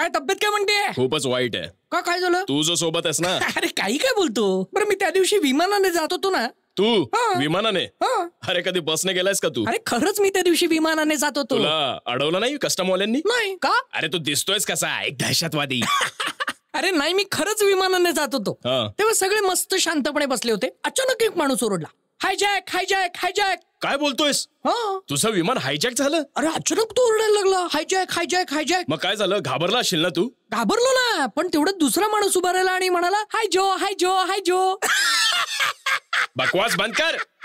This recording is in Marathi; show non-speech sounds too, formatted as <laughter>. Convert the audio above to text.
काय तब्येत काय म्हणते खूपच वाईट आहे का काय झालं तू जो सोबत आहेस ना <laughs> अरे काही काय बोलतो बरं मी त्या दिवशी विमानाने जात होतो ना तू विमानाने अरे कधी बसने गेलायस का तू अरे खरंच मी त्या दिवशी विमानाने जात होतो तुला अडवलं नाही कस्टमवाल्यांनी नाही का अरे तू दिसतोयस कसा एक दहशतवादी <laughs> अरे नाही मी खरंच विमानाने जात होतो तेव्हा सगळे मस्त शांतपणे बसले होते अचानक एक माणूस ओरडला हायजॅक हायजॅक हायजॅक काय बोलतोयस हा तुझं विमान हायजॅक झालं अरे अचानक तू ओरडायला लागला हायजॅक हायजॅक हायजॅक मग काय झालं घाबरला असेल ना तू घाबरलो ना पण तेवढं दुसरा माणूस उभा राहिला आणि म्हणाला हाय जो हाय जो हाय जो बकवास बंद कर